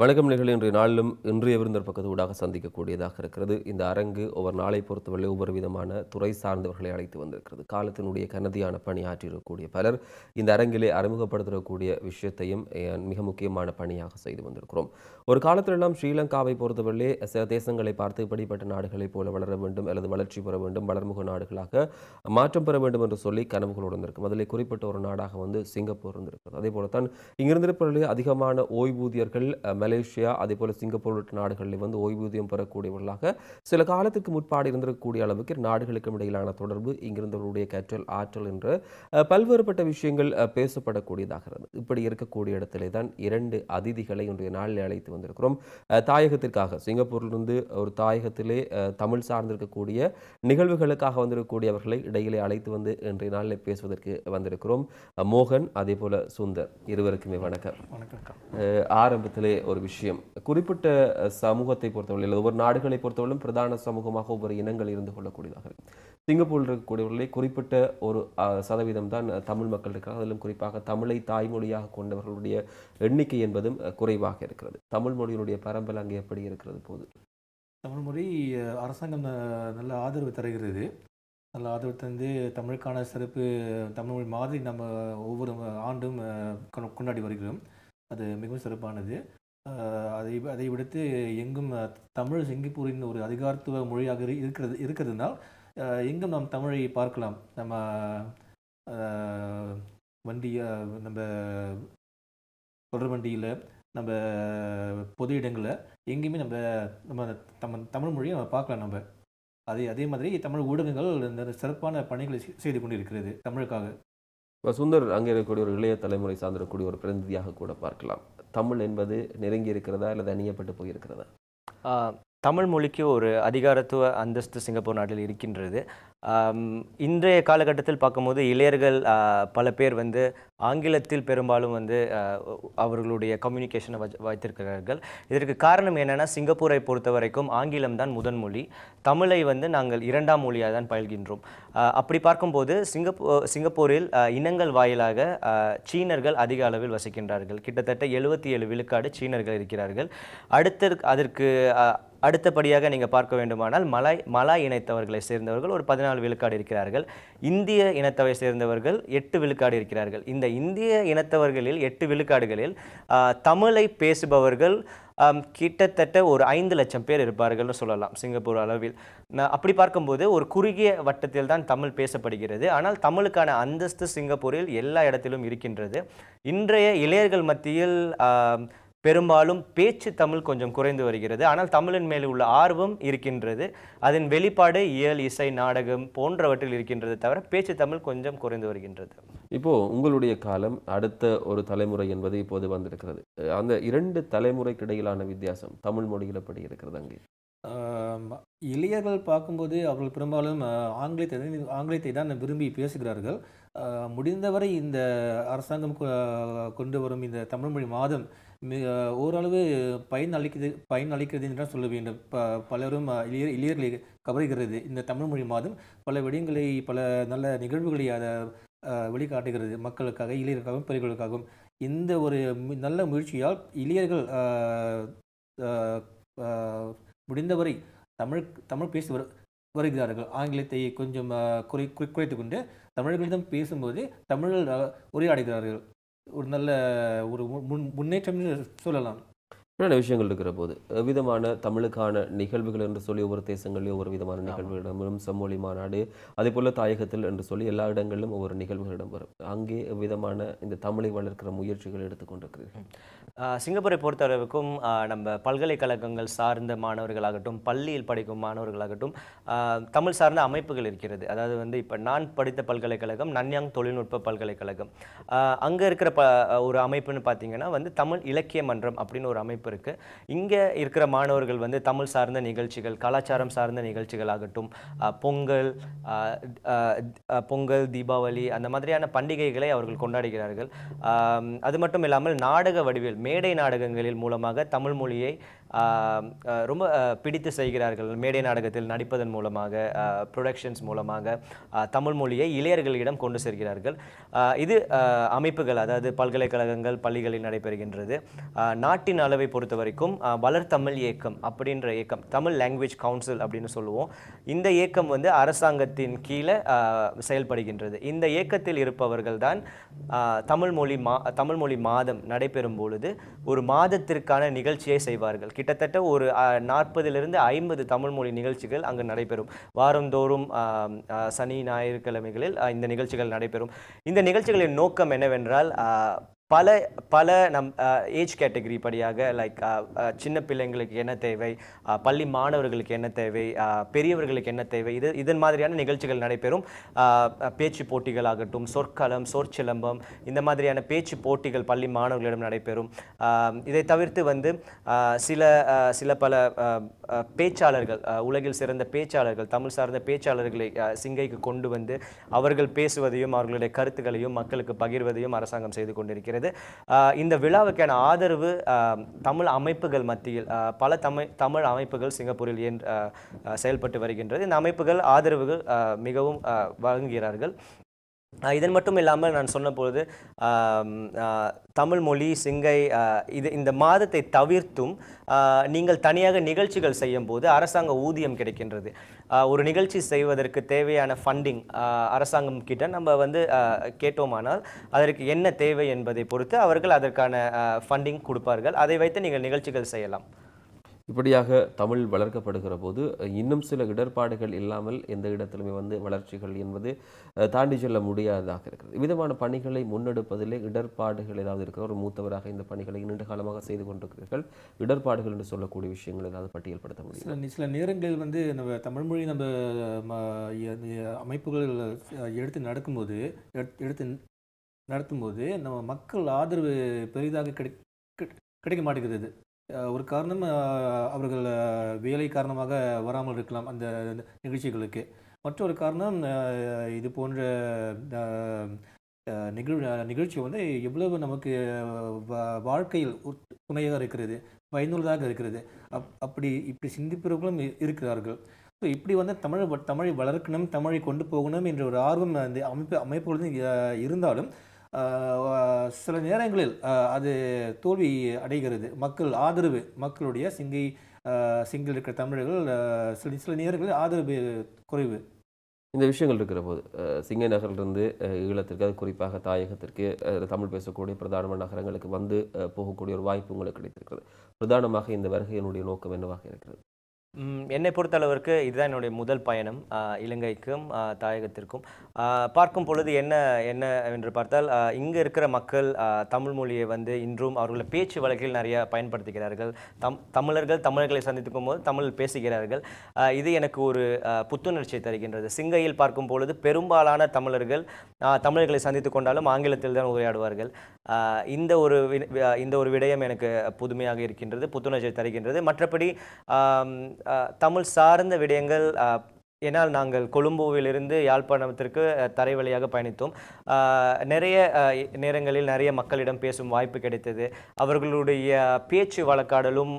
வணக்கம் நிகழ்ச்சி இன்றைய நாளிலும் இன்றைய விருந்தர் பக்கத்து ஊடாக சந்திக்கக்கூடியதாக இருக்கிறது இந்த அரங்கு ஒவ்வொரு நாளை பொறுத்தவரை ஒவ்வொரு விதமான துறை சார்ந்தவர்களை அழைத்து வந்திருக்கிறது காலத்தினுடைய கனதியான பணியாற்றியிருக்கக்கூடிய பலர் இந்த அரங்கிலே அறிமுகப்படுத்தக்கூடிய விஷயத்தையும் மிக முக்கியமான பணியாக செய்து வந்திருக்கிறோம் ஒரு காலத்திலெல்லாம் ஸ்ரீலங்காவை பொறுத்தவரையிலே சில தேசங்களை பார்த்து இப்படிப்பட்ட நாடுகளைப் போல வளர வேண்டும் அல்லது வளர்ச்சி பெற வேண்டும் வளர்முக நாடுகளாக மாற்றம் பெற வேண்டும் என்று சொல்லி கனவுகள் இருக்கும் அதில் குறிப்பிட்ட ஒரு நாடாக வந்து சிங்கப்பூர் இருந்திருக்கிறது அதே போலத்தான் இங்கிருந்திருப்பவர்களே அதிகமான ஓய்வூதியர்கள் மலேசியா அதே போல சிங்கப்பூர் உள்ளிட்ட நாடுகளில் வந்து ஓய்வூதியம் பெறக்கூடியவர்களாக சில காலத்துக்கு முற்பாடு இருந்திருக்கக்கூடிய அளவுக்கு நாடுகளுக்கும் இடையிலான தொடர்பு இங்கிருந்தவர்களுடைய கற்றல் ஆற்றல் என்று பல்வேறுபட்ட விஷயங்கள் பேசப்படக்கூடியதாகிறது இப்படி இருக்கக்கூடிய இடத்திலே தான் இரண்டு அதிதிகளை இன்றைய நாளில் அழைத்து வந்திருக்கிறோம் தாயகத்திற்காக சிங்கப்பூரிலிருந்து ஒரு தாயகத்திலே தமிழ் சார்ந்திருக்கக்கூடிய நிகழ்வுகளுக்காக வந்திருக்கக்கூடியவர்களை இடையிலே அழைத்து வந்து இன்றைய நாளில் பேசுவதற்கு வந்திருக்கிறோம் மோகன் அதே போல சுந்தர் இருவருக்குமே வணக்கம் ஆரம்பத்திலே ஒரு ஒரு விஷயம் குறிப்பிட்ட சமூகத்தை பொறுத்தவரை ஒவ்வொரு நாடுகளை பொறுத்தவரையிலும் பிரதான சமூகமாக ஒவ்வொரு இனங்கள் இருந்து கொள்ளக்கூடியதாக சிங்கப்பூரில் இருக்கக்கூடியவர்களே குறிப்பிட்ட ஒரு சதவீதம் தான் தமிழ் மக்கள் இருக்கிறார் அதிலும் குறிப்பாக தமிழை தாய்மொழியாக கொண்டவர்களுடைய எண்ணிக்கை என்பதும் குறைவாக இருக்கிறது தமிழ் மொழியினுடைய பரம்பல் அங்கே எப்படி இருக்கிறது போது தமிழ் மொழி அரசாங்கம் நல்ல ஆதரவு தருகிறது நல்ல ஆதரவு தந்து தமிழுக்கான சிறப்பு தமிழ் மொழி மாதிரி நம்ம ஒவ்வொரு ஆண்டும் கொண்டாடி வருகிறோம் அது மிகவும் சிறப்பானது அதை அதை விடுத்து எங்கும் தமிழ் சிங்கப்பூரின் ஒரு அதிகாரத்துவ மொழியாக இருக்கிறது இருக்கிறதுனால் எங்கும் நாம் தமிழை பார்க்கலாம் நம்ம வண்டி நம்ம தொடர் வண்டியில் நம்ம பொது இடங்களில் எங்கேயுமே நம்ம நம்ம தம் தமிழ் மொழியை நம்ம பார்க்கலாம் நம்ம அதே அதே மாதிரி தமிழ் ஊடகங்கள் சிறப்பான பணிகளை செய்து கொண்டிருக்கிறது தமிழுக்காக இப்போ சுந்தர் அங்கே இருக்கக்கூடிய ஒரு இளைய தலைமுறை சார்ந்திருக்கக்கூடிய ஒரு பிரதிநிதியாக கூட பார்க்கலாம் தமிழ் என்பது நெருங்கி இருக்கிறதா அல்லது அணியப்பட்டு போயிருக்கிறதா தமிழ் மொழிக்கு ஒரு அதிகாரத்துவ அந்தஸ்து சிங்கப்பூர் நாட்டில் இருக்கின்றது இன்றைய காலகட்டத்தில் பார்க்கும்போது இளையர்கள் பல பேர் வந்து ஆங்கிலத்தில் பெரும்பாலும் வந்து அவர்களுடைய கம்யூனிகேஷனை வச் வைத்திருக்கிறார்கள் இதற்கு காரணம் என்னென்னா சிங்கப்பூரை பொறுத்த வரைக்கும் ஆங்கிலம் தான் முதன் மொழி தமிழை வந்து நாங்கள் இரண்டாம் மொழியாக தான் பயில்கின்றோம் அப்படி பார்க்கும்போது சிங்கப்பூ சிங்கப்பூரில் இனங்கள் வாயிலாக சீனர்கள் அதிக அளவில் வசிக்கின்றார்கள் கிட்டத்தட்ட எழுபத்தி ஏழு விழுக்காடு சீனர்கள் இருக்கிறார்கள் அடுத்த அதற்கு அடுத்தபடியாக நீங்கள் பார்க்க வேண்டுமானால் மலாய் மலாய் இனத்தவர்களை சேர்ந்தவர்கள் ஒரு பதினாலு விழுக்காடு இருக்கிறார்கள் இந்திய இனத்தவை சேர்ந்தவர்கள் எட்டு விழுக்காடு இருக்கிறார்கள் இந்த இந்திய இனத்தவர்களில் எட்டு விழுக்காடுகளில் தமிழை பேசுபவர்கள் கிட்டத்தட்ட ஒரு ஐந்து லட்சம் பேர் இருப்பார்கள்னு சொல்லலாம் சிங்கப்பூர் அளவில் அப்படி பார்க்கும்போது ஒரு குறுகிய வட்டத்தில் தான் தமிழ் பேசப்படுகிறது ஆனால் தமிழுக்கான அந்தஸ்து சிங்கப்பூரில் எல்லா இடத்திலும் இருக்கின்றது இன்றைய இளையர்கள் மத்தியில் பெரும்பாலும் பேச்சு தமிழ் கொஞ்சம் குறைந்து வருகிறது ஆனால் தமிழின் மேலே உள்ள ஆர்வம் இருக்கின்றது அதன் வெளிப்பாடு இயல் இசை நாடகம் போன்றவற்றில் இருக்கின்றது தவிர பேச்சு தமிழ் கொஞ்சம் குறைந்து வருகின்றது இப்போது உங்களுடைய காலம் அடுத்த ஒரு தலைமுறை என்பது இப்போது வந்திருக்கிறது அந்த இரண்டு தலைமுறைக்கு இடையிலான வித்தியாசம் தமிழ் மொழியில் எப்படி இருக்கிறது அங்கே இளையர்கள் பார்க்கும்போது அவர்கள் பெரும்பாலும் ஆங்கிலத்தை ஆங்கிலத்தை தான் விரும்பி பேசுகிறார்கள் முடிந்தவரை இந்த அரசாங்கம் கொண்டு வரும் இந்த தமிழ்மொழி மாதம் ஓரளவு பயன் அளிக்கிறது பயன் அளிக்கிறது என்று சொல்ல வேண்டும் ப பலரும் இளைய இளையர்களை கவர்கிறது இந்த தமிழ் மொழி மாதம் பல விடயங்களை பல நல்ல நிகழ்வுகளை அதை வெளிக்காட்டுகிறது மக்களுக்காக இளையர்களுக்காகவும் பெரியவர்களுக்காகவும் இந்த ஒரு நல்ல முயற்சியால் இளையர்கள் முடிந்தவரை தமிழ் தமிழ் பேசி வருகிறார்கள் ஆங்கிலத்தை கொஞ்சம் குறை குறைத்து கொண்டு தமிழர்களிடம் பேசும்போது தமிழர்கள் உரையாடுகிறார்கள் ஒரு நல்ல ஒரு முன் முன்னேற்றம்னு சொல்லலாம் என்னென்ன விஷயங்கள் இருக்கிற போது விதமான தமிழுக்கான நிகழ்வுகள் என்று சொல்லி ஒவ்வொரு தேசங்களிலும் ஒவ்வொரு விதமான நிகழ்வுகளிடமும் செம்மொழி மாநாடு அதே போல் தாயகத்தில் என்று சொல்லி எல்லா இடங்களிலும் ஒவ்வொரு நிகழ்வுகளிடம் வரும் அங்கே விதமான இந்த தமிழை வளர்க்கிற முயற்சிகள் எடுத்துக்கொண்டிருக்கிறீர்கள் சிங்கப்பூரை பொறுத்தளவுக்கும் நம்ம பல்கலைக்கழகங்கள் சார்ந்த மாணவர்களாகட்டும் பள்ளியில் படிக்கும் மாணவர்களாகட்டும் தமிழ் சார்ந்த அமைப்புகள் இருக்கிறது அதாவது வந்து இப்போ நான் படித்த பல்கலைக்கழகம் நன்யாங் தொழில்நுட்ப பல்கலைக்கழகம் அங்கே இருக்கிற ப ஒரு அமைப்புன்னு பார்த்தீங்கன்னா வந்து தமிழ் இலக்கிய மன்றம் அப்படின்னு ஒரு அமைப்பு வாய்ப்பு இருக்குது இங்கே இருக்கிற மாணவர்கள் வந்து தமிழ் சார்ந்த நிகழ்ச்சிகள் கலாச்சாரம் சார்ந்த நிகழ்ச்சிகள் ஆகட்டும் பொங்கல் பொங்கல் தீபாவளி அந்த மாதிரியான பண்டிகைகளை அவர்கள் கொண்டாடுகிறார்கள் அது மட்டும் இல்லாமல் நாடக வடிவில் மேடை நாடகங்களில் மூலமாக தமிழ் மொழியை ரொம்ப பிடித்து செய்கிறார்கள் மேடை நாடகத்தில் நடிப்பதன் மூலமாக ப்ரொடக்ஷன்ஸ் மூலமாக தமிழ் மொழியை இளையர்களிடம் கொண்டு செல்கிறார்கள் இது அமைப்புகள் அதாவது பல்கலைக்கழகங்கள் பள்ளிகளில் நடைபெறுகின்றது நாட்டின் அளவை பொறுத்த வரைக்கும் வளர்த்தமிழ் இயக்கம் அப்படின்ற இயக்கம் தமிழ் லாங்குவேஜ் கவுன்சில் அப்படின்னு சொல்லுவோம் இந்த இயக்கம் வந்து அரசாங்கத்தின் கீழே செயல்படுகின்றது இந்த இயக்கத்தில் இருப்பவர்கள் தான் தமிழ் மொழி மா தமிழ் மொழி மாதம் நடைபெறும் பொழுது ஒரு மாதத்திற்கான நிகழ்ச்சியை செய்வார்கள் கிட்டத்தட்ட ஒரு நாற்பதிலிருந்து ஐம்பது தமிழ்மொழி நிகழ்ச்சிகள் அங்கு நடைபெறும் வாரந்தோறும் சனி ஞாயிற்றுக்கிழமைகளில் இந்த நிகழ்ச்சிகள் நடைபெறும் இந்த நிகழ்ச்சிகளின் நோக்கம் என்னவென்றால் பல பல நம் ஏஜ் கேட்டகரி படியாக லைக் சின்ன பிள்ளைங்களுக்கு என்ன தேவை பள்ளி மாணவர்களுக்கு என்ன தேவை பெரியவர்களுக்கு என்ன தேவை இது இதன் மாதிரியான நிகழ்ச்சிகள் நடைபெறும் பேச்சு போட்டிகள் ஆகட்டும் சொற்களம் சொற்சிலம்பம் இந்த மாதிரியான பேச்சு போட்டிகள் பள்ளி மாணவர்களிடம் நடைபெறும் இதை தவிர்த்து வந்து சில சில பல பேச்சாளர்கள் உலகில் சிறந்த பேச்சாளர்கள் தமிழ் சார்ந்த பேச்சாளர்களை சிங்கைக்கு கொண்டு வந்து அவர்கள் பேசுவதையும் அவர்களுடைய கருத்துக்களையும் மக்களுக்கு பகிர்வதையும் அரசாங்கம் செய்து கொண்டிருக்கிறது இருக்கிறது இந்த விழாவுக்கான ஆதரவு தமிழ் அமைப்புகள் மத்தியில் பல தமிழ் தமிழ் அமைப்புகள் சிங்கப்பூரில் செயல்பட்டு வருகின்றது இந்த அமைப்புகள் ஆதரவுகள் மிகவும் வழங்குகிறார்கள் இதன் மட்டும் இல்லாமல் நான் சொன்னபொழுது தமிழ் மொழி சிங்கை இது இந்த மாதத்தை தவிர்த்தும் நீங்கள் தனியாக நிகழ்ச்சிகள் செய்யும் போது அரசாங்க ஊதியம் கிடைக்கின்றது ஒரு நிகழ்ச்சி செய்வதற்கு தேவையான ஃபண்டிங் அரசாங்கம் கிட்ட நம்ம வந்து கேட்டோமானால் அதற்கு என்ன தேவை என்பதை பொறுத்து அவர்கள் அதற்கான ஃபண்டிங் கொடுப்பார்கள் அதை வைத்து நீங்கள் நிகழ்ச்சிகள் செய்யலாம் இப்படியாக தமிழ் வளர்க்கப்படுகிற போது இன்னும் சில இடர்பாடுகள் இல்லாமல் எந்த இடத்திலுமே வந்து வளர்ச்சிகள் என்பது தாண்டி செல்ல முடியாததாக இருக்கிறது விதமான பணிகளை முன்னெடுப்பதிலே இடர்பாடுகள் ஏதாவது இருக்கிற ஒரு மூத்தவராக இந்த பணிகளை நீண்ட காலமாக செய்து கொண்டிருக்கிறீர்கள் இடர்பாடுகள் என்று சொல்லக்கூடிய விஷயங்கள் ஏதாவது பட்டியல்படுத்த முடியும் சில நேரங்களில் வந்து நம்ம தமிழ் மொழி நம்ம அமைப்புகள் எடுத்து நடக்கும்போது எடுத்து நடத்தும்போது நம்ம மக்கள் ஆதரவு பெரிதாக கிடை கிடைக்க மாட்டேங்கிறது ஒரு காரணம் அவர்கள் வேலை காரணமாக வராமல் இருக்கலாம் அந்த நிகழ்ச்சிகளுக்கு மற்றொரு காரணம் இது போன்ற நிகழ் நிகழ்ச்சி வந்து எவ்வளவு நமக்கு வாழ்க்கையில் துணையாக இருக்கிறது பயனுள்ளதாக இருக்கிறது அப் அப்படி இப்படி சிந்திப்பவர்களும் இருக்கிறார்கள் ஸோ இப்படி வந்து தமிழ் தமிழை வளர்க்கணும் தமிழை கொண்டு போகணும் என்ற ஒரு ஆர்வம் அந்த அமைப்பு அமைப்புகளும் இருந்தாலும் சில நேரங்களில் அது தோல்வி அடைகிறது மக்கள் ஆதரவு மக்களுடைய சிங்கை சிங்கில் இருக்கிற தமிழர்கள் சில சில நேரங்களில் ஆதரவு குறைவு இந்த விஷயங்கள் இருக்கிற போது சிங்கை நகரிலிருந்து ஈழத்திற்கு அது குறிப்பாக தாயகத்திற்கு தமிழ் பேசக்கூடிய பிரதான நகரங்களுக்கு வந்து போகக்கூடிய ஒரு வாய்ப்பு உங்களுக்கு கிடைத்திருக்கிறது பிரதானமாக இந்த வருகையினுடைய நோக்கம் என்னவாக இருக்கிறது என்னை பொறுத்தளவிற்கு இதுதான் என்னுடைய முதல் பயணம் இலங்கைக்கும் தாயகத்திற்கும் பார்க்கும் பொழுது என்ன என்ன என்று பார்த்தால் இங்கே இருக்கிற மக்கள் தமிழ் மொழியை வந்து இன்றும் அவர்களை பேச்சு வழக்கில் நிறைய பயன்படுத்துகிறார்கள் தம் தமிழர்கள் தமிழர்களை சந்தித்துக்கும் போது தமிழ் பேசுகிறார்கள் இது எனக்கு ஒரு புத்துணர்ச்சியை தருகின்றது சிங்கையில் பார்க்கும் பொழுது பெரும்பாலான தமிழர்கள் தமிழர்களை சந்தித்து கொண்டாலும் ஆங்கிலத்தில் தான் உரையாடுவார்கள் இந்த ஒரு இந்த ஒரு விடயம் எனக்கு புதுமையாக இருக்கின்றது புத்துணர்ச்சியை தருகின்றது மற்றபடி தமிழ் சார்ந்த விடயங்கள் ஏன்னால் நாங்கள் கொழும்புவிலிருந்து யாழ்ப்பாணத்திற்கு தரை வழியாக பயணித்தோம் நிறைய நேரங்களில் நிறைய மக்களிடம் பேசும் வாய்ப்பு கிடைத்தது அவர்களுடைய பேச்சு வழக்காடலும்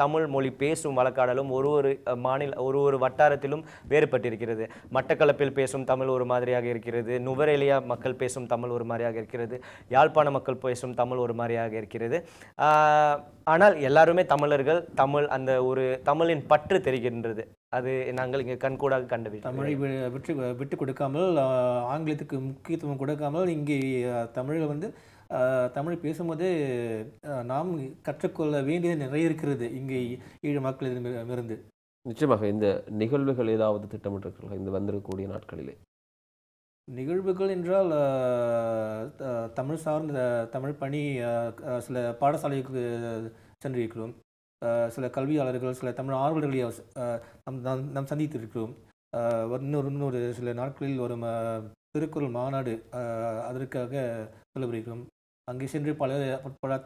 தமிழ் மொழி பேசும் வழக்காடலும் ஒரு ஒரு மாநில ஒரு ஒரு வட்டாரத்திலும் வேறுபட்டிருக்கிறது மட்டக்களப்பில் பேசும் தமிழ் ஒரு மாதிரியாக இருக்கிறது நுவரேலியா மக்கள் பேசும் தமிழ் ஒரு மாதிரியாக இருக்கிறது யாழ்ப்பாண மக்கள் பேசும் தமிழ் ஒரு மாதிரியாக இருக்கிறது ஆனால் எல்லாருமே தமிழர்கள் தமிழ் அந்த ஒரு தமிழின் பற்று தெரிகின்றது அது நாங்கள் இங்கே கண்கூடாக கண்டு தமிழை விட்டு விட்டு கொடுக்காமல் ஆங்கிலத்துக்கு முக்கியத்துவம் கொடுக்காமல் இங்கே தமிழை வந்து தமிழ் பேசும்போது நாம் கற்றுக்கொள்ள வேண்டியது நிறைய இருக்கிறது இங்கே ஈழ மக்களிடமிருந்து நிச்சயமாக இந்த நிகழ்வுகள் ஏதாவது திட்டமிட்டிருக்கிறார்கள் இந்த வந்திருக்கக்கூடிய நாட்களிலே நிகழ்வுகள் என்றால் தமிழ் சார்ந்த தமிழ் பணி சில பாடசாலைக்கு சென்றிருக்கிறோம் சில கல்வியாளர்கள் சில தமிழ் ஆர்வலர்களை நம் நாம் சந்தித்திருக்கிறோம் இன்னொரு இன்னொரு சில நாட்களில் வரும் திருக்குறள் மாநாடு அதற்காக செலவிருக்கிறோம் அங்கே சென்று பல பல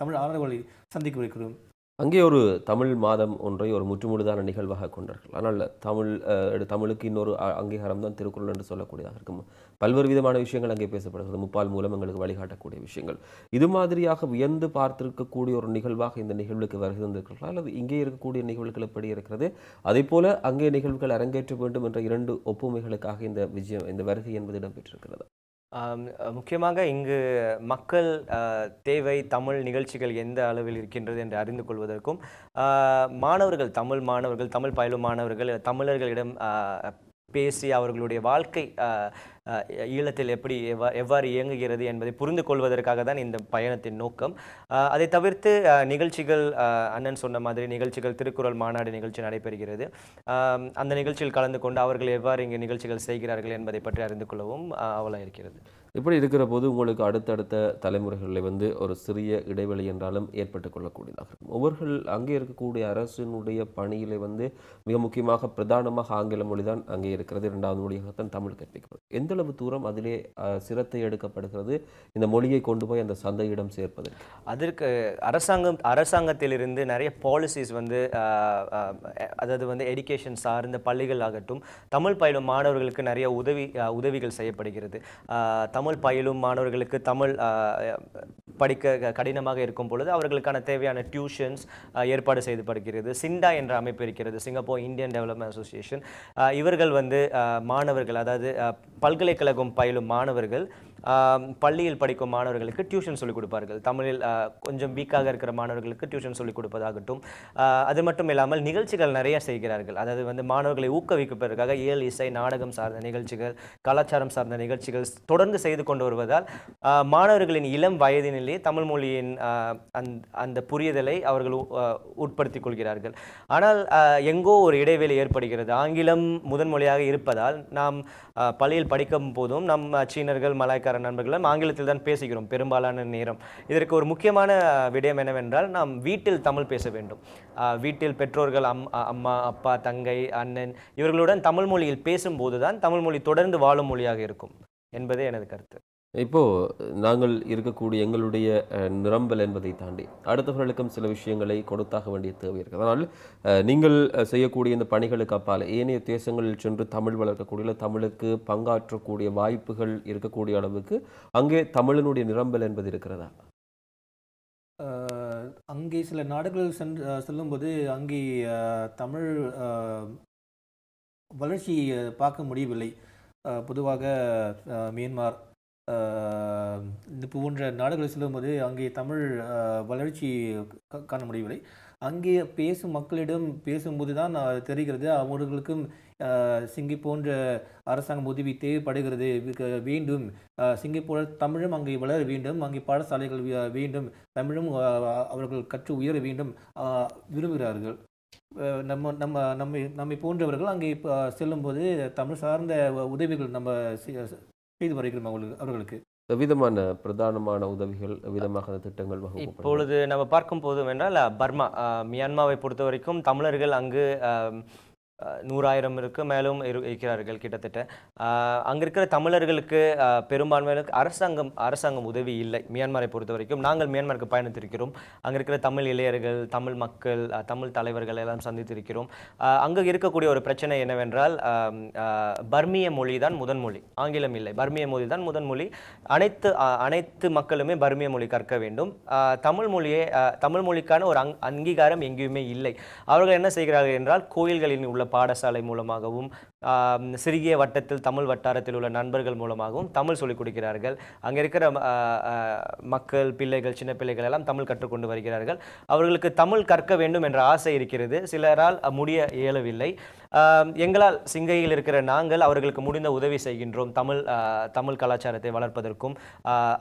தமிழ் ஆர்வலர்களை சந்திக்க இருக்கிறோம் அங்கே ஒரு தமிழ் மாதம் ஒன்றை ஒரு முற்றுமுழுதான நிகழ்வாக கொண்டார்கள் ஆனால் தமிழ் தமிழுக்கு இன்னொரு அங்கீகாரம் தான் திருக்குறள் என்று சொல்லக்கூடியதாக இருக்கும் பல்வேறு விதமான விஷயங்கள் அங்கே பேசப்படுகிறது முப்பால் மூலம் எங்களுக்கு வழிகாட்டக்கூடிய விஷயங்கள் இது மாதிரியாக வியந்து பார்த்திருக்கக்கூடிய ஒரு நிகழ்வாக இந்த நிகழ்வுக்கு வருகை அல்லது இங்கே இருக்கக்கூடிய நிகழ்வுகள் எப்படி இருக்கிறது அதே போல அங்கே நிகழ்வுகள் அரங்கேற்ற வேண்டும் என்ற இரண்டு ஒப்புமைகளுக்காக இந்த விஜயம் இந்த வருகை என்பது இடம்பெற்றிருக்கிறது முக்கியமாக இங்கு மக்கள் தேவை தமிழ் நிகழ்ச்சிகள் எந்த அளவில் இருக்கின்றது என்று அறிந்து கொள்வதற்கும் மாணவர்கள் தமிழ் மாணவர்கள் தமிழ் பயிலும் மாணவர்கள் தமிழர்களிடம் பேசி அவர்களுடைய வாழ்க்கை ஈழத்தில் எப்படி எவ்வாறு இயங்குகிறது என்பதை புரிந்து கொள்வதற்காக தான் இந்த பயணத்தின் நோக்கம் அதை தவிர்த்து நிகழ்ச்சிகள் அண்ணன் சொன்ன மாதிரி நிகழ்ச்சிகள் திருக்குறள் மாநாடு நிகழ்ச்சி நடைபெறுகிறது அந்த நிகழ்ச்சியில் கலந்து கொண்டு அவர்கள் எவ்வாறு இங்கு நிகழ்ச்சிகள் செய்கிறார்கள் என்பதை பற்றி அறிந்து கொள்ளவும் அவலாக இருக்கிறது இப்படி இருக்கிற போது உங்களுக்கு அடுத்தடுத்த தலைமுறைகளில் வந்து ஒரு சிறிய இடைவெளி என்றாலும் ஏற்பட்டு கொள்ளக்கூடியதாக இருக்கும் ஒவ்வொருகள் அங்கே இருக்கக்கூடிய அரசினுடைய பணியில் வந்து மிக முக்கியமாக பிரதானமாக ஆங்கில மொழி தான் அங்கே இருக்கிறது இரண்டாவது மொழியாகத்தான் தமிழ் கற்பிக்கப்படும் எந்தளவு தூரம் அதிலே சிரத்தை எடுக்கப்படுகிறது இந்த மொழியை கொண்டு போய் அந்த சந்தையிடம் சேர்ப்பது அதற்கு அரசாங்கம் அரசாங்கத்திலிருந்து நிறைய பாலிசிஸ் வந்து அதாவது வந்து எடிகேஷன் சார்ந்த பள்ளிகள் ஆகட்டும் தமிழ் பயிலும் மாணவர்களுக்கு நிறைய உதவி உதவிகள் செய்யப்படுகிறது தமிழ் தமிழ் பயிலும் மாணவர்களுக்கு தமிழ் படிக்க கடினமாக இருக்கும் பொழுது அவர்களுக்கான தேவையான டியூஷன்ஸ் ஏற்பாடு செய்து படுகிறது சிண்டா என்ற அமைப்பு இருக்கிறது சிங்கப்பூர் இந்தியன் டெவலப்மெண்ட் அசோசியேஷன் இவர்கள் வந்து மாணவர்கள் அதாவது பல்கலைக்கழகம் பயிலும் மாணவர்கள் பள்ளியில் படிக்கும் மாணவர்களுக்கு டியூஷன் சொல்லிக் கொடுப்பார்கள் தமிழில் கொஞ்சம் வீக்காக இருக்கிற மாணவர்களுக்கு டியூஷன் சொல்லிக் கொடுப்பதாகட்டும் அது மட்டும் இல்லாமல் நிகழ்ச்சிகள் நிறைய செய்கிறார்கள் அதாவது வந்து மாணவர்களை ஊக்குவிப்பதற்காக இயல் இசை நாடகம் சார்ந்த நிகழ்ச்சிகள் கலாச்சாரம் சார்ந்த நிகழ்ச்சிகள் தொடர்ந்து செய்து கொண்டு வருவதால் மாணவர்களின் இளம் வயதினிலேயே தமிழ் மொழியின் அந்த புரிதலை அவர்கள் உட்படுத்திக் கொள்கிறார்கள் ஆனால் எங்கோ ஒரு இடைவெளி ஏற்படுகிறது ஆங்கிலம் முதன்மொழியாக இருப்பதால் நாம் பள்ளியில் படிக்கும் போதும் நம் சீனர்கள் மலாய்க்க பைத்தியக்கார நண்பர்களும் ஆங்கிலத்தில் தான் பேசுகிறோம் பெரும்பாலான நேரம் இதற்கு ஒரு முக்கியமான விடயம் என்னவென்றால் நாம் வீட்டில் தமிழ் பேச வேண்டும் வீட்டில் பெற்றோர்கள் அம் அம்மா அப்பா தங்கை அண்ணன் இவர்களுடன் தமிழ் மொழியில் பேசும்போது தான் தமிழ் மொழி தொடர்ந்து வாழும் மொழியாக இருக்கும் என்பதே எனது கருத்து இப்போது நாங்கள் இருக்கக்கூடிய எங்களுடைய நிரம்பல் என்பதை தாண்டி அடுத்தவர்களுக்கும் சில விஷயங்களை கொடுத்தாக வேண்டிய தேவை இருக்குது அதனால் நீங்கள் செய்யக்கூடிய இந்த பணிகளுக்கு அப்பால் ஏனைய தேசங்களில் சென்று தமிழ் வளர்க்கக்கூடிய தமிழுக்கு பங்காற்றக்கூடிய வாய்ப்புகள் இருக்கக்கூடிய அளவுக்கு அங்கே தமிழனுடைய நிரம்பல் என்பது இருக்கிறதா அங்கே சில நாடுகள் சென்று செல்லும்போது அங்கே தமிழ் வளர்ச்சி பார்க்க முடியவில்லை பொதுவாக மியான்மார் இந்த போன்ற நாடுகளை செல்லும்போது அங்கே தமிழ் வளர்ச்சி காண முடியவில்லை அங்கே பேசும் மக்களிடம் பேசும்போது தான் தெரிகிறது அவர்களுக்கும் சிங்கி போன்ற அரசாங்கம் உதவி தேவைப்படுகிறது வேண்டும் போல தமிழும் அங்கே வளர வேண்டும் அங்கே பாடசாலைகள் வேண்டும் தமிழும் அவர்கள் கற்று உயர வேண்டும் விரும்புகிறார்கள் நம்ம நம்ம நம்மை நம்மை போன்றவர்கள் அங்கே செல்லும்போது தமிழ் சார்ந்த உதவிகள் நம்ம செய்து வருகிறோம் அவர்களுக்கு அவர்களுக்கு விதமான பிரதானமான உதவிகள் விதமாக திட்டங்கள் இப்பொழுது நம்ம பார்க்கும் போதும் என்றால் பர்மா மியான்மாவை பொறுத்த வரைக்கும் தமிழர்கள் அங்கு நூறாயிரம் இருக்கு மேலும் இரு இருக்கிறார்கள் கிட்டத்தட்ட அங்கே இருக்கிற தமிழர்களுக்கு பெரும்பான்மையினருக்கு அரசாங்கம் அரசாங்கம் உதவி இல்லை மியான்மரை பொறுத்த வரைக்கும் நாங்கள் மியான்மருக்கு பயணித்திருக்கிறோம் அங்கே இருக்கிற தமிழ் இளையர்கள் தமிழ் மக்கள் தமிழ் தலைவர்கள் எல்லாம் சந்தித்திருக்கிறோம் அங்கே இருக்கக்கூடிய ஒரு பிரச்சனை என்னவென்றால் பர்மிய மொழி தான் முதன்மொழி ஆங்கிலம் இல்லை பர்மிய மொழி தான் முதன்மொழி அனைத்து அனைத்து மக்களுமே பர்மிய மொழி கற்க வேண்டும் தமிழ் மொழியை தமிழ் மொழிக்கான ஒரு அங் அங்கீகாரம் எங்கேயுமே இல்லை அவர்கள் என்ன செய்கிறார்கள் என்றால் கோயில்களில் உள்ள பாடசாலை மூலமாகவும் சிறிய வட்டத்தில் தமிழ் வட்டாரத்தில் உள்ள நண்பர்கள் மூலமாகவும் தமிழ் சொல்லிக் கொடுக்கிறார்கள் அங்கே இருக்கிற மக்கள் பிள்ளைகள் சின்ன பிள்ளைகள் எல்லாம் தமிழ் கற்றுக்கொண்டு வருகிறார்கள் அவர்களுக்கு தமிழ் கற்க வேண்டும் என்ற ஆசை இருக்கிறது சிலரால் முடிய இயலவில்லை எங்களால் சிங்கையில் இருக்கிற நாங்கள் அவர்களுக்கு முடிந்த உதவி செய்கின்றோம் தமிழ் தமிழ் கலாச்சாரத்தை வளர்ப்பதற்கும்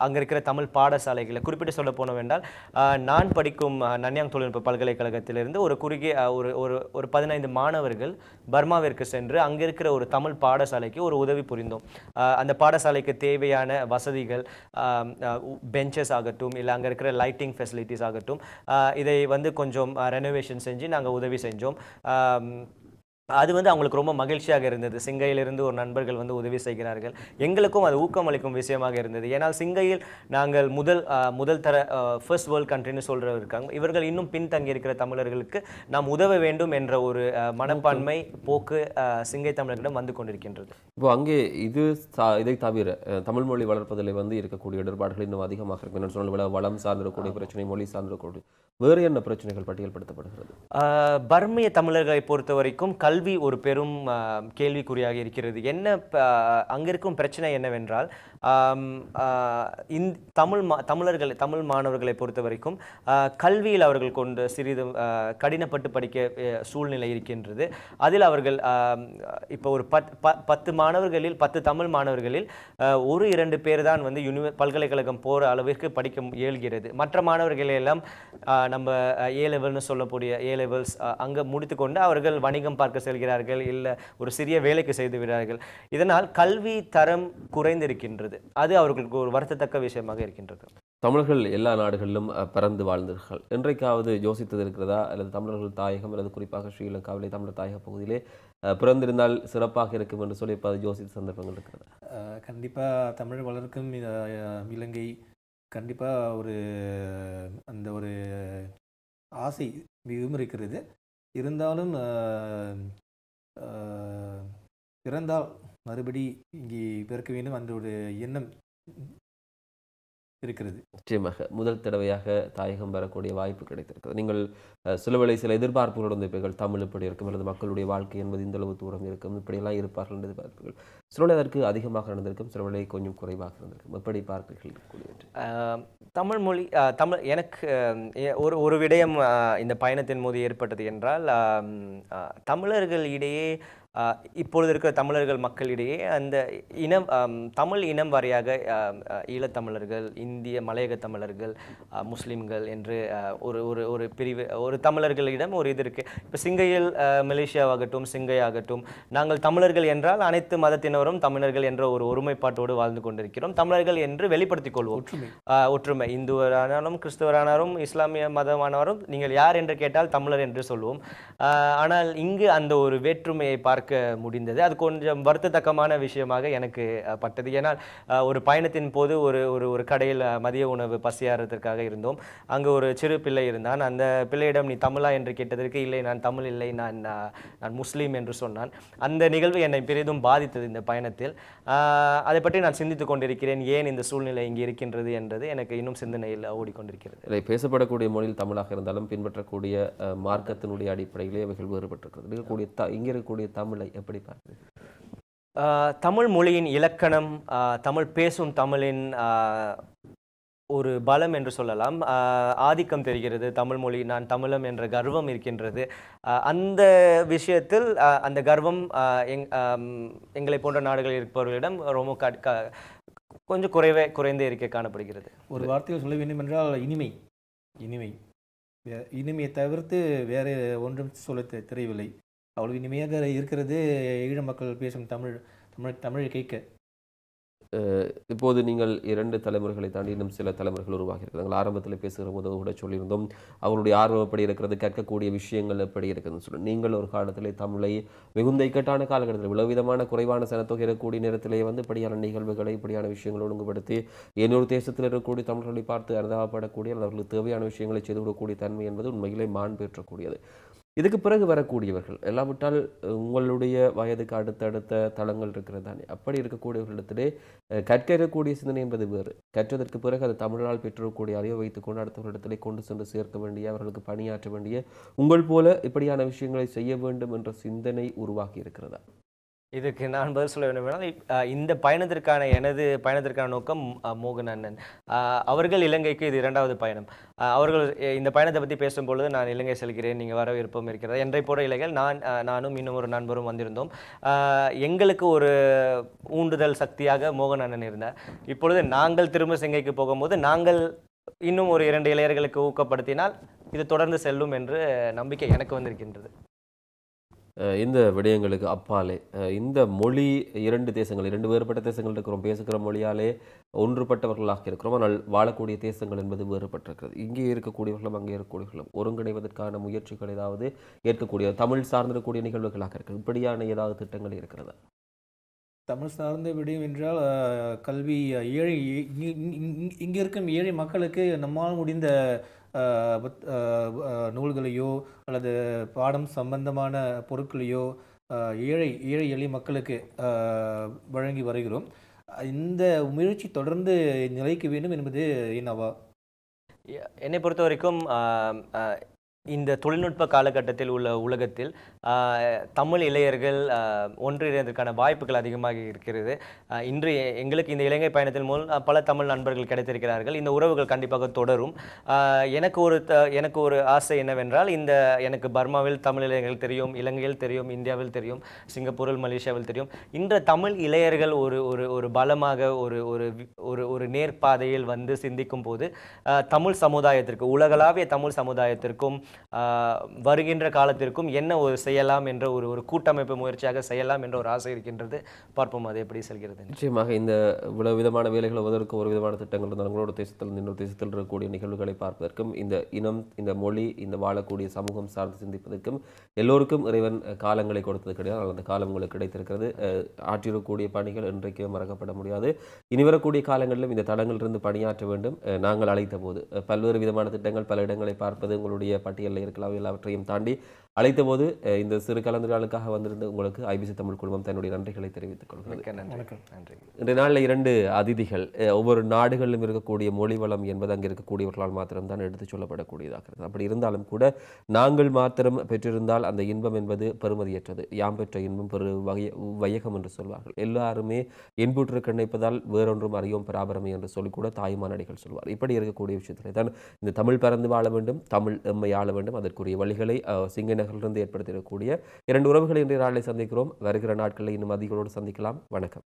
அங்கே இருக்கிற தமிழ் பாடசாலைகளை குறிப்பிட்டு சொல்ல போனோம் என்றால் நான் படிக்கும் நன்யாங் தொழில்நுட்ப பல்கலைக்கழகத்திலிருந்து ஒரு குறுகிய ஒரு ஒரு ஒரு பதினைந்து மாணவர்கள் பர்மாவிற்கு சென்று அங்கே இருக்கிற ஒரு தமிழ் பாடசாலைக்கு ஒரு உதவி புரிந்தோம் அந்த பாடசாலைக்கு தேவையான வசதிகள் பெஞ்சஸ் ஆகட்டும் இல்லை அங்கே இருக்கிற லைட்டிங் ஃபெசிலிட்டிஸ் ஆகட்டும் இதை வந்து கொஞ்சம் ரெனோவேஷன் செஞ்சு நாங்கள் உதவி செஞ்சோம் அது வந்து அவங்களுக்கு ரொம்ப மகிழ்ச்சியாக இருந்தது சிங்கையிலிருந்து ஒரு நண்பர்கள் வந்து உதவி செய்கிறார்கள் எங்களுக்கும் அது ஊக்கமளிக்கும் விஷயமாக இருந்தது ஏன்னால் சிங்கையில் நாங்கள் முதல் முதல் தர ஃபர்ஸ்ட் வேர்ல்ட் கண்ட்ரின்னு சொல்கிறவர் இருக்காங்க இவர்கள் இன்னும் பின்தங்கியிருக்கிற இருக்கிற தமிழர்களுக்கு நாம் உதவ வேண்டும் என்ற ஒரு மனப்பான்மை போக்கு சிங்கை தமிழர்களிடம் வந்து கொண்டிருக்கின்றது இப்போ அங்கே இது இதை தவிர தமிழ் மொழி வளர்ப்பதில் வந்து இருக்கக்கூடிய இடர்பாடுகள் இன்னும் அதிகமாக இருக்கும் சொன்ன வளம் சார்ந்திருக்கூடிய பிரச்சனை மொழி சார்ந்திருக்கூடிய வேறு என்ன பிரச்சனைகள் பட்டியல்படுத்தப்படுகிறது பர்மிய தமிழர்களை பொறுத்த வரைக்கும் கல் கல்வி ஒரு பெரும் கேள்விக்குறியாக இருக்கிறது என்ன அங்கே இருக்கும் பிரச்சனை என்னவென்றால் தமிழ் தமிழர்கள் தமிழ் மாணவர்களை பொறுத்த வரைக்கும் கல்வியில் அவர்கள் கொண்டு சிறிது கடினப்பட்டு படிக்க சூழ்நிலை இருக்கின்றது அதில் அவர்கள் இப்போ ஒரு பத் பத்து மாணவர்களில் பத்து தமிழ் மாணவர்களில் ஒரு இரண்டு பேர் தான் வந்து யூனிவர் பல்கலைக்கழகம் போகிற அளவிற்கு படிக்க இயல்கிறது மற்ற மாணவர்களையெல்லாம் எல்லாம் நம்ம ஏ லெவல்னு சொல்லக்கூடிய ஏ லெவல்ஸ் அங்கே முடித்துக்கொண்டு அவர்கள் வணிகம் பார்க்க செல்கிறார்கள் இல்லை ஒரு சிறிய வேலைக்கு செய்து விடுகிறார்கள் இதனால் கல்வி தரம் குறைந்திருக்கின்றது அது அவர்களுக்கு ஒரு வருத்தத்தக்க விஷயமாக இருக்கின்றது தமிழர்கள் எல்லா நாடுகளிலும் பிறந்து வாழ்ந்தார்கள் என்றைக்காவது யோசித்தது இருக்கிறதா அல்லது தமிழர்கள் தாயகம் அல்லது குறிப்பாக ஸ்ரீலங்காவிலே தமிழர் தாயக பகுதியிலே பிறந்திருந்தால் சிறப்பாக இருக்கும் என்று சொல்லி இப்போ யோசித்த சந்தர்ப்பங்கள் இருக்கிறது கண்டிப்பாக தமிழ் வளர்க்கும் இலங்கை கண்டிப்பாக ஒரு அந்த ஒரு ஆசை மிகவும் இருக்கிறது இருந்தாலும் பிறந்தால் மறுபடி இங்கே பிறக்க வேண்டும் அந்த ஒரு எண்ணம் இருக்கிறது நிச்சயமாக முதல் தடவையாக தாயகம் வரக்கூடிய வாய்ப்பு கிடைத்திருக்கிறது நீங்கள் சிலவேளை சில எதிர்பார்ப்புகளோடு இருந்திருப்பீர்கள் தமிழ் இப்படி இருக்கும் அல்லது மக்களுடைய வாழ்க்கை என்பது இந்த அளவு தூரம் இருக்கும் இப்படியெல்லாம் இருப்பார்கள் என்று சில சிலவேளை அதற்கு அதிகமாக நடந்திருக்கும் சிலவேளை கொஞ்சம் குறைவாக இருந்திருக்கும் எப்படி பார்ப்பீர்கள் தமிழ் மொழி தமிழ் எனக்கு ஒரு ஒரு விடயம் இந்த பயணத்தின் போது ஏற்பட்டது என்றால் தமிழர்கள் இடையே இப்பொழுது இருக்கிற தமிழர்கள் மக்களிடையே அந்த இனம் தமிழ் இனம் வரையாக ஈழத்தமிழர்கள் இந்திய மலையக தமிழர்கள் முஸ்லீம்கள் என்று ஒரு ஒரு ஒரு பிரிவு ஒரு தமிழர்களிடம் ஒரு இது இருக்குது இப்போ சிங்கையில் மலேசியாவாகட்டும் சிங்கை ஆகட்டும் நாங்கள் தமிழர்கள் என்றால் அனைத்து மதத்தினரும் தமிழர்கள் என்ற ஒரு ஒருமைப்பாட்டோடு வாழ்ந்து கொண்டிருக்கிறோம் தமிழர்கள் என்று வெளிப்படுத்திக் கொள்வோம் ஒற்றுமை இந்துவரானாலும் கிறிஸ்துவரானாலும் இஸ்லாமிய மதமானவரும் நீங்கள் யார் என்று கேட்டால் தமிழர் என்று சொல்வோம் ஆனால் இங்கு அந்த ஒரு வேற்றுமையை பார்க்க பார்க்க முடிந்தது அது கொஞ்சம் வருத்தத்தக்கமான விஷயமாக எனக்கு பட்டது ஏன்னால் ஒரு பயணத்தின் போது ஒரு ஒரு ஒரு கடையில் மதிய உணவு பசியாரத்திற்காக இருந்தோம் அங்கே ஒரு சிறு பிள்ளை இருந்தான் அந்த பிள்ளையிடம் நீ தமிழா என்று கேட்டதற்கு இல்லை நான் தமிழ் இல்லை நான் நான் முஸ்லீம் என்று சொன்னான் அந்த நிகழ்வு என்னை பெரிதும் பாதித்தது இந்த பயணத்தில் அதை பற்றி நான் சிந்தித்து கொண்டிருக்கிறேன் ஏன் இந்த சூழ்நிலை இங்கே இருக்கின்றது என்றது எனக்கு இன்னும் சிந்தனையில் ஓடிக்கொண்டிருக்கிறது இல்லை பேசப்படக்கூடிய மொழியில் தமிழாக இருந்தாலும் பின்பற்றக்கூடிய மார்க்கத்தினுடைய அடிப்படையிலே இவைகள் வேறுபட்டிருக்கிறது இருக்கக்கூடிய இங்கே இருக்கக்கூடிய தமிழ் தமிழை எப்படி பார்க்குது தமிழ் மொழியின் இலக்கணம் தமிழ் பேசும் தமிழின் ஒரு பலம் என்று சொல்லலாம் ஆதிக்கம் தெரிகிறது தமிழ் மொழி நான் தமிழம் என்ற கர்வம் இருக்கின்றது அந்த விஷயத்தில் அந்த கர்வம் எங் எங்களை போன்ற நாடுகளில் இருப்பவர்களிடம் ரொம்ப கொஞ்சம் குறைவே குறைந்தே இருக்க காணப்படுகிறது ஒரு வார்த்தையை சொல்ல வேண்டும் என்றால் இனிமை இனிமை இனிமையை தவிர்த்து வேறு ஒன்றும் சொல்ல தெரியவில்லை அவ்வளோ இனிமையாக இருக்கிறது ஈழ மக்கள் பேசும் தமிழ் தமிழ் தமிழை கேட்க இப்போது நீங்கள் இரண்டு தலைமுறைகளை தாண்டி இன்னும் சில தலைமுறைகள் உருவாகி இருக்கிறாங்க ஆரம்பத்தில் பேசுகிற போது கூட சொல்லியிருந்தோம் அவங்களுடைய ஆர்வம் எப்படி இருக்கிறது கேட்கக்கூடிய விஷயங்கள் எப்படி இருக்குதுன்னு சொல்லி நீங்கள் ஒரு காலத்தில் தமிழை மிகுந்த இக்கட்டான காலகட்டத்தில் விதமான குறைவான சனத்தொகை இருக்கக்கூடிய நேரத்திலே வந்து இப்படியான நிகழ்வுகளை இப்படியான விஷயங்களை ஒழுங்குபடுத்தி இன்னொரு தேசத்தில் இருக்கக்கூடிய தமிழர்களை பார்த்து அனுதாபப்படக்கூடிய அவர்களுக்கு தேவையான விஷயங்களை செய்து தன்மை என்பது உண்மையிலே மாண்பு பெற்றக்கூடியது இதுக்கு பிறகு வரக்கூடியவர்கள் எல்லாவிட்டால் உங்களுடைய வயதுக்கு அடுத்தடுத்த தளங்கள் இருக்கிறது தானே அப்படி இருக்கக்கூடியவர்களிடத்திலே கற்கக்கூடிய சிந்தனை என்பது வேறு கற்றதற்கு பிறகு அது தமிழால் பெற்றக்கூடிய அறிவை வைத்துக்கொண்டு அடுத்தவர்களிடத்திலே கொண்டு சென்று சேர்க்க வேண்டிய அவர்களுக்கு பணியாற்ற வேண்டிய உங்கள் போல இப்படியான விஷயங்களை செய்ய வேண்டும் என்ற சிந்தனை உருவாகி இருக்கிறதா இதுக்கு நான் பதில் சொல்ல வேண்டும் இந்த பயணத்திற்கான எனது பயணத்திற்கான நோக்கம் மோகன் அண்ணன் அவர்கள் இலங்கைக்கு இது இரண்டாவது பயணம் அவர்கள் இந்த பயணத்தை பற்றி பேசும்பொழுது நான் இலங்கை செல்கிறேன் நீங்கள் வர விருப்பம் இருக்கிறது என்றை போட இலைகள் நான் நானும் இன்னும் ஒரு நண்பரும் வந்திருந்தோம் எங்களுக்கு ஒரு ஊண்டுதல் சக்தியாக மோகன் அண்ணன் இருந்தார் இப்பொழுது நாங்கள் திரும்ப செங்கைக்கு போகும்போது நாங்கள் இன்னும் ஒரு இரண்டு இளையர்களுக்கு ஊக்கப்படுத்தினால் இது தொடர்ந்து செல்லும் என்று நம்பிக்கை எனக்கு வந்திருக்கின்றது இந்த விடயங்களுக்கு அப்பாலே இந்த மொழி இரண்டு தேசங்கள் இரண்டு வேறுபட்ட தேசங்கள் இருக்கிறோம் பேசுகிற மொழியாலே ஒன்றுபட்டவர்களாக இருக்கிறோம் ஆனால் வாழக்கூடிய தேசங்கள் என்பது வேறுபட்டிருக்கிறது இங்கே இருக்கக்கூடியவர்களும் அங்கே இருக்கக்கூடியவர்களும் ஒருங்கிணைவதற்கான முயற்சிகள் ஏதாவது ஏற்கக்கூடிய தமிழ் சார்ந்திருக்கக்கூடிய நிகழ்வுகளாக இருக்கு இப்படியான ஏதாவது திட்டங்கள் இருக்கிறது தமிழ் சார்ந்த விடயம் என்றால் கல்வி ஏழை இங்கே இருக்கும் ஏழை மக்களுக்கு நம்மால் முடிந்த நூல்களையோ அல்லது பாடம் சம்பந்தமான பொருட்களையோ ஏழை ஏழை எளிய மக்களுக்கு வழங்கி வருகிறோம் இந்த முயற்சி தொடர்ந்து நிலைக்க வேண்டும் என்பது என்னவா என்னை பொறுத்த வரைக்கும் இந்த தொழில்நுட்ப காலகட்டத்தில் உள்ள உலகத்தில் தமிழ் இளைஞர்கள் ஒன்றிணைந்ததற்கான வாய்ப்புகள் அதிகமாக இருக்கிறது இன்று எங்களுக்கு இந்த இலங்கை பயணத்தின் மூலம் பல தமிழ் நண்பர்கள் கிடைத்திருக்கிறார்கள் இந்த உறவுகள் கண்டிப்பாக தொடரும் எனக்கு ஒரு த எனக்கு ஒரு ஆசை என்னவென்றால் இந்த எனக்கு பர்மாவில் தமிழ் இளைஞர்கள் தெரியும் இலங்கையில் தெரியும் இந்தியாவில் தெரியும் சிங்கப்பூரில் மலேசியாவில் தெரியும் இன்று தமிழ் இளையர்கள் ஒரு ஒரு ஒரு பலமாக ஒரு ஒரு ஒரு ஒரு நேர்பாதையில் வந்து சிந்திக்கும் போது தமிழ் சமுதாயத்திற்கு உலகளாவிய தமிழ் சமுதாயத்திற்கும் வருகின்ற காலத்திற்கும் என்ன ஒரு செய்யலாம் என்ற ஒரு ஒரு கூட்டமைப்பு முயற்சியாக செய்யலாம் என்ற ஒரு ஆசை இருக்கின்றது பார்ப்போம் அது எப்படி செல்கிறது நிச்சயமாக இந்த இவ்வளவு விதமான வேலைகள் ஒதற்கு ஒரு விதமான திட்டங்கள் இருந்தாலும் கூட ஒரு தேசத்தில் இன்னொரு தேசத்தில் இருக்கக்கூடிய நிகழ்வுகளை பார்ப்பதற்கும் இந்த இனம் இந்த மொழி இந்த வாழக்கூடிய சமூகம் சார்ந்து சிந்திப்பதற்கும் எல்லோருக்கும் இறைவன் காலங்களை கொடுத்தது கிடையாது அந்த காலம் உங்களுக்கு கிடைத்திருக்கிறது ஆற்றிடக்கூடிய பணிகள் இன்றைக்கு மறக்கப்பட முடியாது இனி வரக்கூடிய காலங்களிலும் இந்த இருந்து பணியாற்ற வேண்டும் நாங்கள் அழைத்த போது பல்வேறு விதமான திட்டங்கள் பல இடங்களை பார்ப்பது உங்களுடைய பட்டியலில் இருக்கலாம் எல்லாவற்றையும் தாண்டி அழைத்த போது இந்த சிறு கலந்துரையாளுக்காக வந்திருந்த உங்களுக்கு ஐபிசி தமிழ் குழுமம் தன்னுடைய நன்றிகளை தெரிவித்துக் கொள்கிறது நன்றி இன்றைய நாளில் இரண்டு அதிதிகள் ஒவ்வொரு நாடுகளிலும் இருக்கக்கூடிய மொழி வளம் என்பது அங்கே இருக்கக்கூடியவர்களால் மாத்திரம்தான் எடுத்துச் சொல்லப்படக்கூடியதாக அப்படி இருந்தாலும் கூட நாங்கள் மாத்திரம் பெற்றிருந்தால் அந்த இன்பம் என்பது பெறுமதியற்றது யாம் பெற்ற இன்பம் பெரு வகை வையகம் என்று சொல்வார்கள் எல்லாருமே இன்புற்று கண்ணைப்பதால் வேறொன்றும் அறியும் பராபரமை என்று சொல்லி கூட தாய்மானடிகள் சொல்வார் இப்படி இருக்கக்கூடிய விஷயத்தில் தான் இந்த தமிழ் பறந்து வாழ வேண்டும் தமிழ் எம்மை ஆள வேண்டும் அதற்குரிய வழிகளை சிங்கன இருந்து ஏற்படுத்திடக்கூடிய இரண்டு உறவுகளை இன்றைய நாளை சந்திக்கிறோம் வருகிற நாட்களில் இன்னும் அதிகளோடு சந்திக்கலாம் வணக்கம்